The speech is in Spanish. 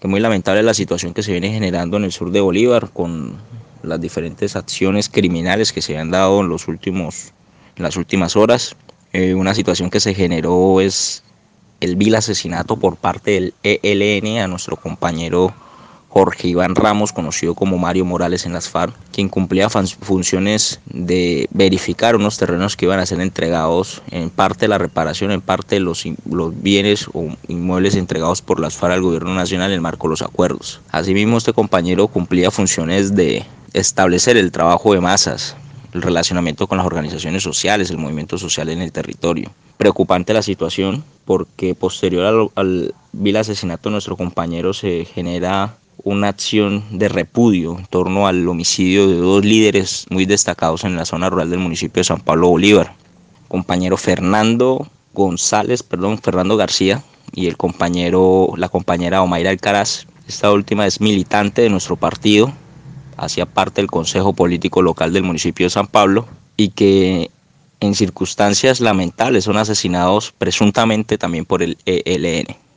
que muy lamentable la situación que se viene generando en el sur de Bolívar con las diferentes acciones criminales que se han dado en, los últimos, en las últimas horas. Eh, una situación que se generó es el vil asesinato por parte del ELN a nuestro compañero Jorge Iván Ramos, conocido como Mario Morales en las FARC, quien cumplía funciones de verificar unos terrenos que iban a ser entregados en parte la reparación, en parte los, los bienes o inmuebles entregados por las FARC al gobierno nacional en marco de los acuerdos. Asimismo, este compañero cumplía funciones de establecer el trabajo de masas, el relacionamiento con las organizaciones sociales, el movimiento social en el territorio. Preocupante la situación porque posterior al, al vil asesinato de nuestro compañero se genera una acción de repudio en torno al homicidio de dos líderes muy destacados en la zona rural del municipio de San Pablo Bolívar, compañero Fernando González, perdón, Fernando García y el compañero, la compañera Omaira Alcaraz. Esta última es militante de nuestro partido, hacía parte del Consejo Político Local del municipio de San Pablo y que en circunstancias lamentables son asesinados presuntamente también por el ELN.